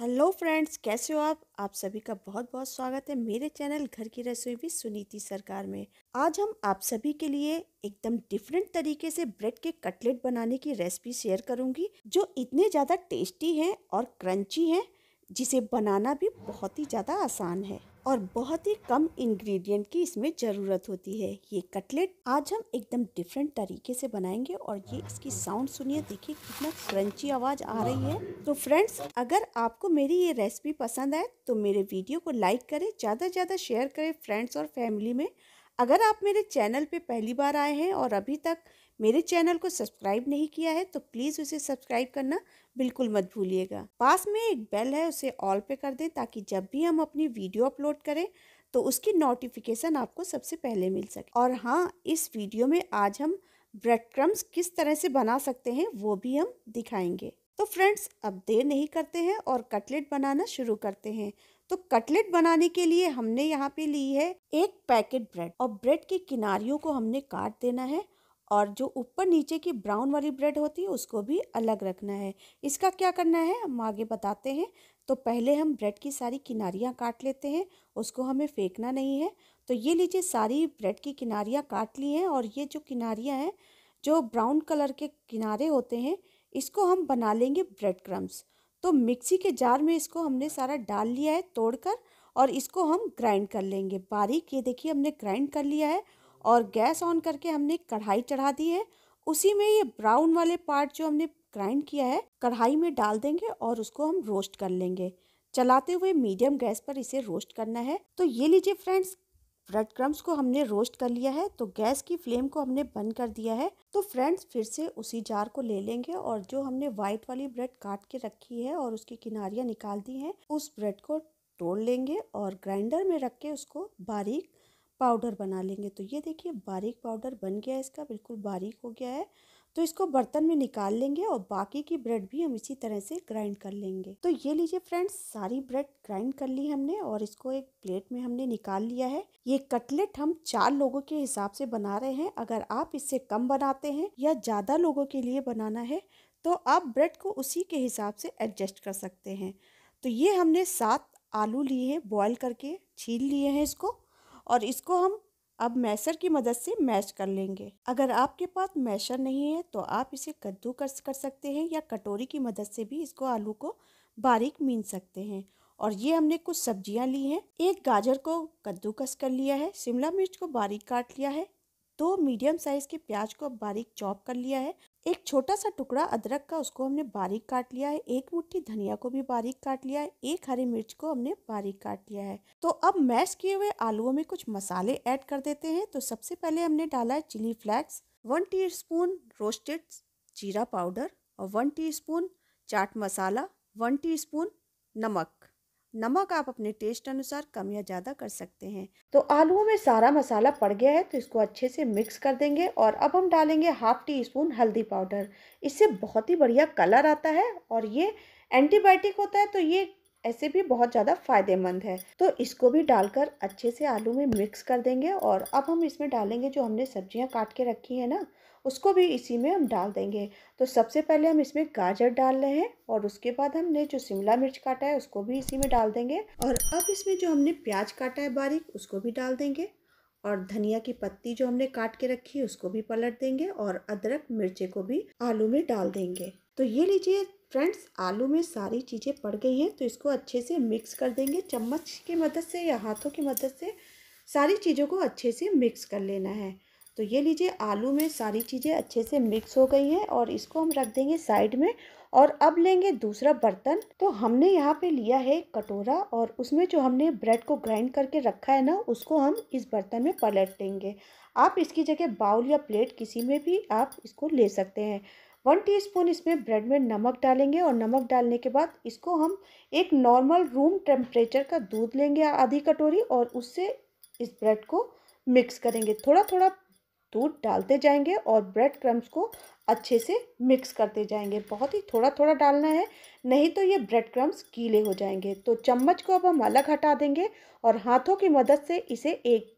hello friends कैसे हो आप आप सभी का बहुत बहुत स्वागत है मेरे चैनल घर की रसोई भी सुनीति सरकार में आज हम आप सभी के लिए एकदम डिफरेंट तरीके से ब्रेड के कटलेट बनाने की रेसिपी शेयर करूंगी जो इतने ज़्यादा टेस्टी हैं और क्रंची हैं जिसे बनाना भी बहुत ही ज़्यादा आसान है और बहुत ही कम इंग्रेडिएंट की इसमें ज़रूरत होती है ये कटलेट आज हम एकदम डिफरेंट तरीके से बनाएंगे और ये इसकी साउंड सुनिए देखिए कितना क्रंची आवाज़ आ रही है तो फ्रेंड्स अगर आपको मेरी ये रेसिपी पसंद आए तो मेरे वीडियो को लाइक करें ज़्यादा से ज़्यादा शेयर करें फ्रेंड्स और फैमिली में अगर आप मेरे चैनल पर पहली बार आए हैं और अभी तक मेरे चैनल को सब्सक्राइब नहीं किया है तो प्लीज़ उसे सब्सक्राइब करना बिल्कुल मत भूलिएगा पास में एक बेल है उसे ऑल पे कर दें ताकि जब भी हम अपनी वीडियो अपलोड करें तो उसकी नोटिफिकेशन आपको सबसे पहले मिल सके और हाँ इस वीडियो में आज हम ब्रेड क्रम्स किस तरह से बना सकते हैं वो भी हम दिखाएंगे तो फ्रेंड्स अब देर नहीं करते हैं और कटलेट बनाना शुरू करते हैं तो कटलेट बनाने के लिए हमने यहाँ पे ली है एक पैकेट ब्रेड और ब्रेड के किनारियों को हमने काट देना है और जो ऊपर नीचे की ब्राउन वाली ब्रेड होती है उसको भी अलग रखना है इसका क्या करना है हम आगे बताते हैं तो पहले हम ब्रेड की सारी किनारियाँ काट लेते हैं उसको हमें फेंकना नहीं है तो ये लीजिए सारी ब्रेड की किनारियाँ काट ली हैं और ये जो किनारियाँ हैं जो ब्राउन कलर के किनारे होते हैं इसको हम बना लेंगे ब्रेड क्रम्स तो मिक्सी के जार में इसको हमने सारा डाल लिया है तोड़कर और इसको हम ग्राइंड कर लेंगे बारीक ये देखिए हमने ग्राइंड कर लिया है और गैस ऑन करके हमने कढ़ाई चढ़ा दी है उसी में ये ब्राउन वाले पार्ट जो हमने ग्राइंड किया है कढ़ाई में डाल देंगे और उसको हम रोस्ट कर लेंगे चलाते हुए मीडियम गैस पर इसे रोस्ट करना है तो ये लीजिए फ्रेंड्स ब्रेड क्रम्स को हमने रोस्ट कर लिया है तो गैस की फ्लेम को हमने बंद कर दिया है तो फ्रेंड्स फिर से उसी जार को ले लेंगे और जो हमने वाइट वाली ब्रेड काट के रखी है और उसकी किनारियाँ निकाल दी हैं उस ब्रेड को तोड़ लेंगे और ग्राइंडर में रख के उसको बारीक पाउडर बना लेंगे तो ये देखिए बारीक पाउडर बन गया है इसका बिल्कुल बारीक हो गया है तो इसको बर्तन में निकाल लेंगे और बाकी की ब्रेड भी हम इसी तरह से ग्राइंड कर लेंगे तो ये लीजिए फ्रेंड्स सारी ब्रेड ग्राइंड कर ली हमने और इसको एक प्लेट में हमने निकाल लिया है ये कटलेट हम चार लोगों के हिसाब से बना रहे हैं अगर आप इससे कम बनाते हैं या ज़्यादा लोगों के लिए बनाना है तो आप ब्रेड को उसी के हिसाब से एडजस्ट कर सकते हैं तो ये हमने सात आलू लिए हैं बॉयल करके छील लिए हैं इसको और इसको हम अब मैसर की मदद से मैश कर लेंगे अगर आपके पास मैशर नहीं है तो आप इसे कद्दू कर, कर सकते हैं या कटोरी की मदद से भी इसको आलू को बारीक मीन सकते हैं और ये हमने कुछ सब्जियां ली हैं एक गाजर को कद्दूकस कर लिया है शिमला मिर्च को बारीक काट लिया है दो मीडियम साइज़ के प्याज को बारीक चॉप कर लिया है एक छोटा सा टुकड़ा अदरक का उसको हमने बारीक काट लिया है एक मुट्ठी धनिया को भी बारीक काट लिया है एक हरी मिर्च को हमने बारीक काट लिया है तो अब मैश किए हुए आलूओं में कुछ मसाले ऐड कर देते हैं तो सबसे पहले हमने डाला है chilli flakes one spoon roasted जीरा पाउडर और one T chaat masala one T नमक नमक आप अपने टेस्ट अनुसार कम या ज़्यादा कर सकते हैं तो आलूओं में सारा मसाला पड़ गया है तो इसको अच्छे से मिक्स कर देंगे और अब हम डालेंगे हाफ टी स्पून हल्दी पाउडर इससे बहुत ही बढ़िया कलर आता है और ये एंटीबायोटिक होता है तो ये ऐसे भी बहुत ज़्यादा फायदेमंद है तो इसको भी डालकर अच्छे से आलू में मिक्स कर देंगे और अब हम इसमें डालेंगे जो हमने सब्जियां काट के रखी है ना उसको भी इसी में हम डाल देंगे तो सबसे पहले हम इसमें गाजर डाल रहे हैं और उसके बाद हमने जो शिमला मिर्च काटा है उसको भी इसी में डाल देंगे और अब इसमें जो हमने प्याज काटा है बारीक उसको भी डाल देंगे और धनिया की पत्ती जो हमने काट के रखी है उसको भी पलट देंगे और अदरक मिर्चे को भी आलू में डाल देंगे तो ये लीजिए फ्रेंड्स आलू में सारी चीज़ें पड़ गई हैं तो इसको अच्छे से मिक्स कर देंगे चम्मच की मदद से या हाथों की मदद से सारी चीज़ों को अच्छे से मिक्स कर लेना है तो ये लीजिए आलू में सारी चीज़ें अच्छे से मिक्स हो गई हैं और इसको हम रख देंगे साइड में और अब लेंगे दूसरा बर्तन तो हमने यहाँ पे लिया है कटोरा और उसमें जो हमने ब्रेड को ग्राइंड करके रखा है ना उसको हम इस बर्तन में पलट देंगे आप इसकी जगह बाउल या प्लेट किसी में भी आप इसको ले सकते हैं वन टीस्पून इसमें ब्रेड में नमक डालेंगे और नमक डालने के बाद इसको हम एक नॉर्मल रूम टेम्परेचर का दूध लेंगे आधी कटोरी और उससे इस ब्रेड को मिक्स करेंगे थोड़ा थोड़ा दूध डालते जाएंगे और ब्रेड क्रम्स को अच्छे से मिक्स करते जाएंगे बहुत ही थोड़ा थोड़ा डालना है नहीं तो ये ब्रेड क्रम्स गीले हो जाएंगे तो चम्मच को अब हम अलग हटा देंगे और हाथों की मदद से इसे एक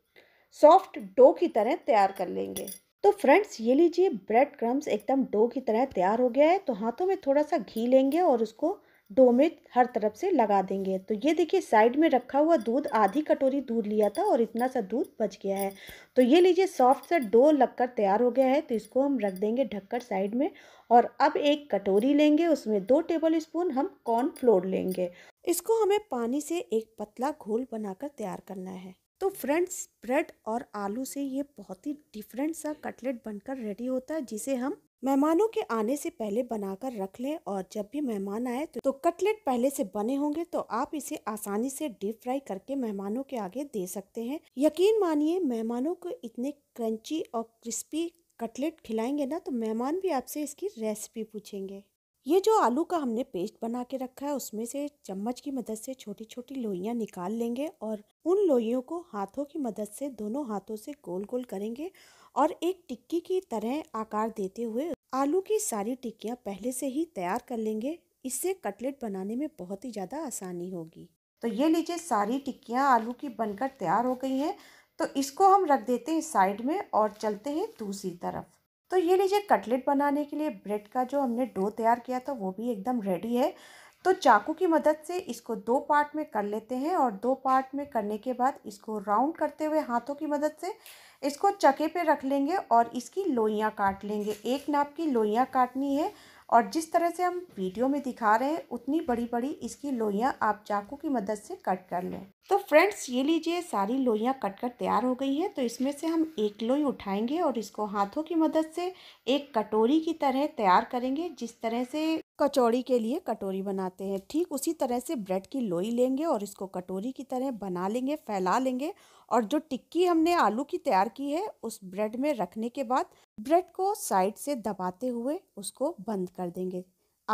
सॉफ्ट डो की तरह तैयार कर लेंगे तो फ्रेंड्स ये लीजिए ब्रेड क्रम्स एकदम डो की तरह तैयार हो गया है तो हाथों में थोड़ा सा घी लेंगे और उसको डो में हर तरफ से लगा देंगे तो ये देखिए साइड में रखा हुआ दूध आधी कटोरी दूध लिया था और इतना सा दूध बच गया है तो ये लीजिए सॉफ्ट सा डो लगकर तैयार हो गया है तो इसको हम रख देंगे ढककर साइड में और अब एक कटोरी लेंगे उसमें दो टेबल स्पून हम कॉर्नफ्लोर लेंगे इसको हमें पानी से एक पतला घोल बनाकर तैयार करना है तो फ्रेंड्स ब्रेड और आलू से ये बहुत ही डिफरेंट सा कटलेट बनकर रेडी होता है जिसे हम मेहमानों के आने से पहले बनाकर रख लें और जब भी मेहमान आए तो, तो कटलेट पहले से बने होंगे तो आप इसे आसानी से डीप फ्राई करके मेहमानों के आगे दे सकते हैं यकीन मानिए मेहमानों को इतने क्रंची और क्रिस्पी कटलेट खिलाएंगे ना तो मेहमान भी आपसे इसकी रेसिपी पूछेंगे ये जो आलू का हमने पेस्ट बना के रखा है उसमें से चम्मच की मदद से छोटी छोटी लोइयाँ निकाल लेंगे और उन लोइयों को हाथों की मदद से दोनों हाथों से गोल गोल करेंगे और एक टिक्की की तरह आकार देते हुए आलू की सारी टिक्कियाँ पहले से ही तैयार कर लेंगे इससे कटलेट बनाने में बहुत ही ज़्यादा आसानी होगी तो ये लीजिए सारी टिक्कियाँ आलू की बनकर तैयार हो गई हैं तो इसको हम रख देते हैं साइड में और चलते हैं दूसरी तरफ तो ये लीजिए कटलेट बनाने के लिए ब्रेड का जो हमने डो तैयार किया था वो भी एकदम रेडी है तो चाकू की मदद से इसको दो पार्ट में कर लेते हैं और दो पार्ट में करने के बाद इसको राउंड करते हुए हाथों की मदद से इसको चके पे रख लेंगे और इसकी लोइयाँ काट लेंगे एक नाप की लोइयाँ काटनी है और जिस तरह से हम वीडियो में दिखा रहे हैं उतनी बड़ी बड़ी इसकी लोइयाँ आप चाकू की मदद से कट कर लें तो फ्रेंड्स ये लीजिए सारी लोइयाँ कट कर तैयार हो गई हैं तो इसमें से हम एक लोई उठाएंगे और इसको हाथों की मदद से एक कटोरी की तरह तैयार करेंगे जिस तरह से कचौड़ी के लिए कटोरी बनाते हैं ठीक उसी तरह से ब्रेड की लोई लेंगे और इसको कटोरी की तरह बना लेंगे फैला लेंगे और जो टिक्की हमने आलू की तैयार की है उस ब्रेड में रखने के बाद ब्रेड को साइड से दबाते हुए उसको बंद कर देंगे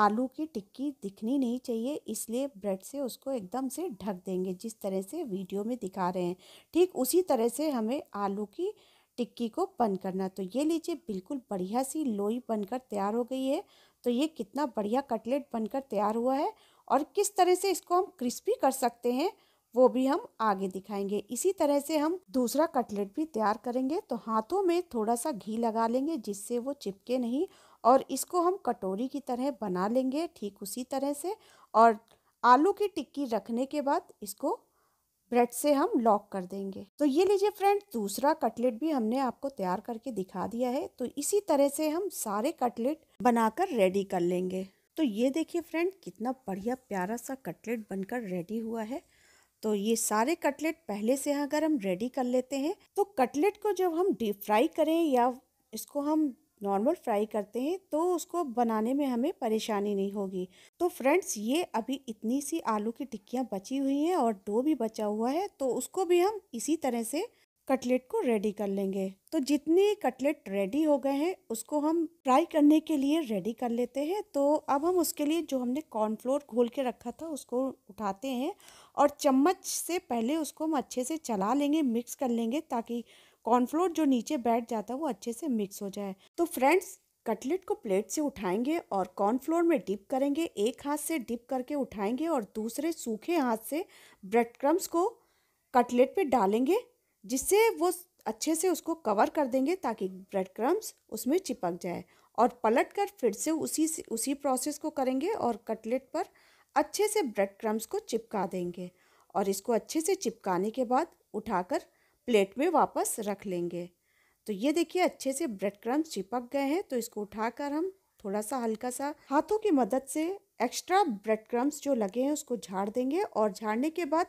आलू की टिक्की दिखनी नहीं चाहिए इसलिए ब्रेड से उसको एकदम से ढक देंगे जिस तरह से वीडियो में दिखा रहे हैं ठीक उसी तरह से हमें आलू की टिक्की को बंद करना तो ये लीजिए बिल्कुल बढ़िया सी लोई बनकर तैयार हो गई है तो ये कितना बढ़िया कटलेट बनकर तैयार हुआ है और किस तरह से इसको हम क्रिस्पी कर सकते हैं वो भी हम आगे दिखाएंगे इसी तरह से हम दूसरा कटलेट भी तैयार करेंगे तो हाथों में थोड़ा सा घी लगा लेंगे जिससे वो चिपके नहीं और इसको हम कटोरी की तरह बना लेंगे ठीक उसी तरह से और आलू की टिक्की रखने के बाद इसको ब्रेड से हम लॉक कर देंगे तो ये लीजिए फ्रेंड दूसरा कटलेट भी हमने आपको तैयार करके दिखा दिया है तो इसी तरह से हम सारे कटलेट बनाकर रेडी कर लेंगे तो ये देखिए फ्रेंड कितना बढ़िया प्यारा सा कटलेट बनकर रेडी हुआ है तो ये सारे कटलेट पहले से अगर हम रेडी कर लेते हैं तो कटलेट को जब हम डीप फ्राई करें या इसको हम नॉर्मल फ्राई करते हैं तो उसको बनाने में हमें परेशानी नहीं होगी तो फ्रेंड्स ये अभी इतनी सी आलू की टिक्कियाँ बची हुई हैं और डो भी बचा हुआ है तो उसको भी हम इसी तरह से कटलेट को रेडी कर लेंगे तो जितने कटलेट रेडी हो गए हैं उसको हम फ्राई करने के लिए रेडी कर लेते हैं तो अब हम उसके लिए जो हमने कॉर्नफ्लोर घोल के रखा था उसको उठाते हैं और चम्मच से पहले उसको हम अच्छे से चला लेंगे मिक्स कर लेंगे ताकि कॉर्नफ्लोर जो नीचे बैठ जाता है वो अच्छे से मिक्स हो जाए तो फ्रेंड्स कटलेट को प्लेट से उठाएंगे और कॉर्नफ्लोर में डिप करेंगे एक हाथ से डिप करके उठाएंगे और दूसरे सूखे हाथ से ब्रेड क्रम्स को कटलेट पे डालेंगे जिससे वो अच्छे से उसको कवर कर देंगे ताकि ब्रेड क्रम्स उसमें चिपक जाए और पलट कर फिर से उसी उसी प्रोसेस को करेंगे और कटलेट पर अच्छे से ब्रेड क्रम्स को चिपका देंगे और इसको अच्छे से चिपकाने के बाद उठाकर प्लेट में वापस रख लेंगे तो ये देखिए अच्छे से ब्रेड क्रम्स चिपक गए हैं तो इसको उठाकर हम थोड़ा सा हल्का सा हाथों की मदद से एक्स्ट्रा ब्रेड क्रम्स जो लगे हैं उसको झाड़ देंगे और झाड़ने के बाद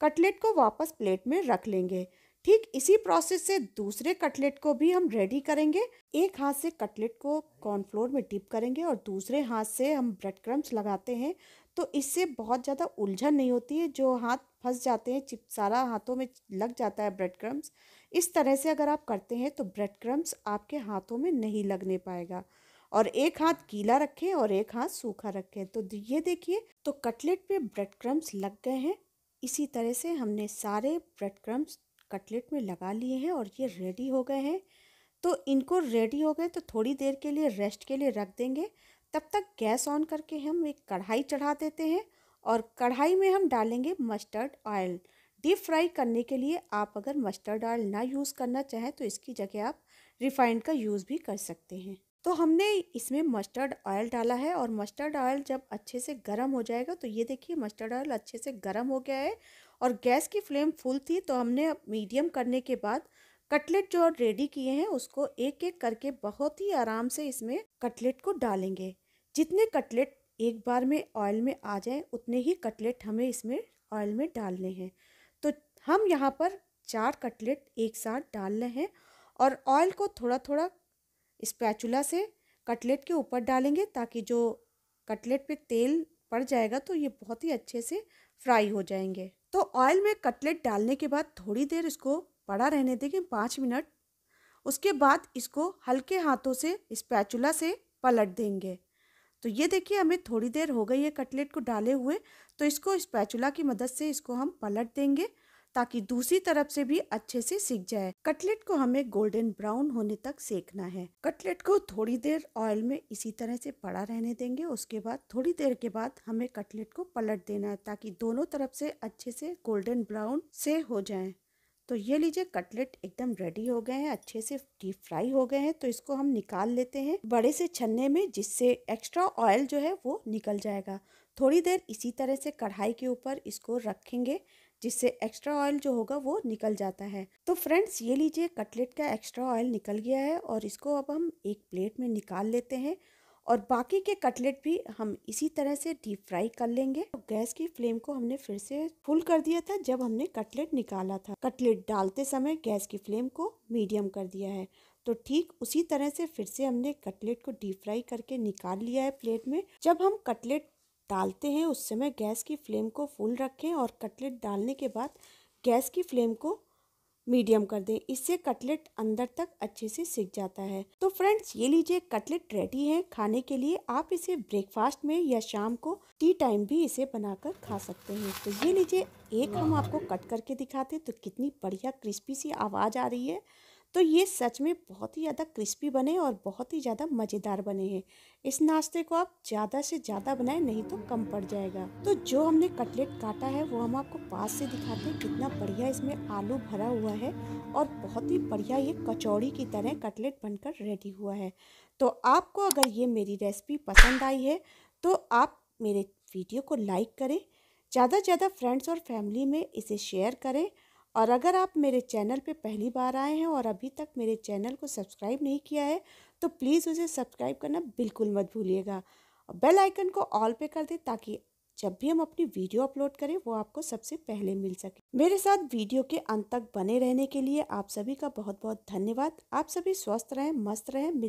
कटलेट को वापस प्लेट में रख लेंगे ठीक इसी प्रोसेस से दूसरे कटलेट को भी हम रेडी करेंगे एक हाथ से कटलेट को कॉर्नफ्लोर में डिप करेंगे और दूसरे हाथ से हम ब्रेड क्रम्स लगाते हैं तो इससे बहुत ज़्यादा उलझन नहीं होती है जो हाथ फंस जाते हैं चिप सारा हाथों में लग जाता है ब्रेड क्रम्स इस तरह से अगर आप करते हैं तो ब्रेड क्रम्स आपके हाथों में नहीं लगने पाएगा और एक हाथ गीला रखें और एक हाथ सूखा रखें तो ये देखिए तो कटलेट पे ब्रेड क्रम्स लग गए हैं इसी तरह से हमने सारे ब्रेड क्रम्स कटलेट में लगा लिए हैं और ये रेडी हो गए हैं तो इनको रेडी हो गए तो थोड़ी देर के लिए रेस्ट के लिए रख देंगे तब तक गैस ऑन करके हम एक कढ़ाई चढ़ा देते हैं और कढ़ाई में हम डालेंगे मस्टर्ड ऑयल डीप फ्राई करने के लिए आप अगर मस्टर्ड ऑयल ना यूज़ करना चाहें तो इसकी जगह आप रिफाइंड का यूज़ भी कर सकते हैं तो हमने इसमें मस्टर्ड ऑयल डाला है और मस्टर्ड ऑयल जब अच्छे से गर्म हो जाएगा तो ये देखिए मस्टर्ड ऑयल अच्छे से गर्म हो गया है और गैस की फ्लेम फुल थी तो हमने मीडियम करने के बाद कटलेट जो रेडी किए हैं उसको एक एक करके बहुत ही आराम से इसमें कटलेट को डालेंगे जितने कटलेट एक बार में ऑयल में आ जाए उतने ही कटलेट हमें इसमें ऑयल में डालने हैं तो हम यहाँ पर चार कटलेट एक साथ डालने हैं और ऑयल को थोड़ा थोड़ा स्पैचुला से कटलेट के ऊपर डालेंगे ताकि जो कटलेट पे तेल पड़ जाएगा तो ये बहुत ही अच्छे से फ्राई हो जाएंगे तो ऑयल में कटलेट डालने के बाद थोड़ी देर इसको पड़ा रहने देंगे पाँच मिनट उसके बाद इसको हल्के हाथों से स्पैचुला से पलट देंगे तो ये देखिए हमें थोड़ी देर हो गई है कटलेट को डाले हुए तो इसको स्पैचुला की मदद से इसको हम पलट देंगे ताकि दूसरी तरफ से भी अच्छे से सीख जाए कटलेट को हमें गोल्डन ब्राउन होने तक सेकना है कटलेट को थोड़ी देर ऑयल में इसी तरह से पड़ा रहने देंगे उसके बाद थोड़ी देर के बाद हमें कटलेट को पलट देना है ताकि दोनों तरफ से अच्छे से गोल्डन ब्राउन से हो जाए तो ये लीजिए कटलेट एकदम रेडी हो गए हैं अच्छे से डीप फ्राई हो गए हैं तो इसको हम निकाल लेते हैं बड़े से छन्ने में जिससे एक्स्ट्रा ऑयल जो है वो निकल जाएगा थोड़ी देर इसी तरह से कढ़ाई के ऊपर इसको रखेंगे जिससे एक्स्ट्रा ऑयल जो होगा वो निकल जाता है तो फ्रेंड्स ये लीजिए कटलेट का एक्स्ट्रा ऑयल निकल गया है और इसको अब हम एक प्लेट में निकाल लेते हैं और बाकी के कटलेट भी हम इसी तरह से डीप फ्राई कर लेंगे तो गैस की फ्लेम को हमने फिर से फुल कर दिया था जब हमने कटलेट निकाला था कटलेट डालते समय गैस की फ्लेम को मीडियम कर दिया है तो ठीक उसी तरह से फिर से हमने कटलेट को डीप फ्राई करके निकाल लिया है प्लेट में जब हम कटलेट डालते हैं उस समय गैस की फ्लेम को फुल रखें और कटलेट डालने के बाद गैस की फ्लेम को मीडियम कर दें इससे कटलेट अंदर तक अच्छे से सिक जाता है तो फ्रेंड्स ये लीजिए कटलेट रेडी है खाने के लिए आप इसे ब्रेकफास्ट में या शाम को टी टाइम भी इसे बनाकर खा सकते हैं तो ये लीजिए एक हम आपको कट करके दिखाते तो कितनी बढ़िया क्रिस्पी सी आवाज़ आ रही है तो ये सच में बहुत ही ज़्यादा क्रिस्पी बने और बहुत ही ज़्यादा मज़ेदार बने हैं इस नाश्ते को आप ज़्यादा से ज़्यादा बनाएं नहीं तो कम पड़ जाएगा तो जो हमने कटलेट काटा है वो हम आपको पास से दिखाते हैं कितना बढ़िया इसमें आलू भरा हुआ है और बहुत ही बढ़िया ये कचौड़ी की तरह कटलेट बनकर रेडी हुआ है तो आपको अगर ये मेरी रेसिपी पसंद आई है तो आप मेरे वीडियो को लाइक करें ज़्यादा से ज़्यादा फ्रेंड्स और फैमिली में इसे शेयर करें और अगर आप मेरे चैनल पे पहली बार आए हैं और अभी तक मेरे चैनल को सब्सक्राइब नहीं किया है तो प्लीज़ उसे सब्सक्राइब करना बिल्कुल मत भूलिएगा बेल आइकन को ऑल पे कर दें ताकि जब भी हम अपनी वीडियो अपलोड करें वो आपको सबसे पहले मिल सके मेरे साथ वीडियो के अंत तक बने रहने के लिए आप सभी का बहुत बहुत धन्यवाद आप सभी स्वस्थ रहें मस्त रहें